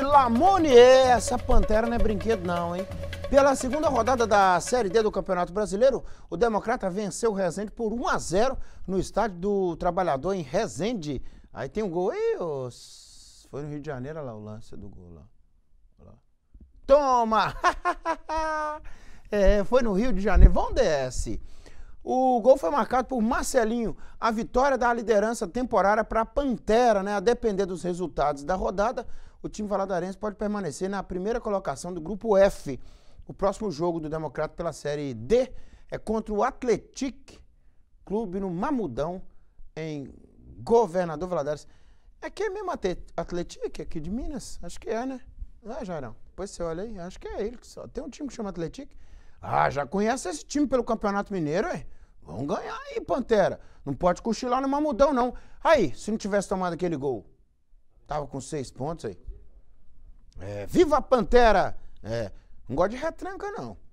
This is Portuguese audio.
Lamonier, essa pantera não é brinquedo não, hein? Pela segunda rodada da Série D do Campeonato Brasileiro, o Democrata venceu o Resende por 1 a 0 no estádio do Trabalhador em Resende. Aí tem um gol aí, ô... foi no Rio de Janeiro, olha lá o lance do gol lá. lá. Toma! é, foi no Rio de Janeiro, vão desce. O gol foi marcado por Marcelinho. A vitória da liderança temporária para a Pantera, né? A depender dos resultados da rodada, o time valadarense pode permanecer na primeira colocação do grupo F. O próximo jogo do Democrata pela Série D é contra o Atletic Clube no Mamudão, em Governador Valadares. É que é mesmo Atletic aqui de Minas? Acho que é, né? Não ah, é, Jairão? Depois você olha aí, acho que é ele. Tem um time que chama Atletic. Ah, já conhece esse time pelo Campeonato Mineiro, é? Vamos ganhar aí, Pantera. Não pode cochilar no mamudão, não. Aí, se não tivesse tomado aquele gol, tava com seis pontos aí. É, viva a Pantera! É, não gosta de retranca, não.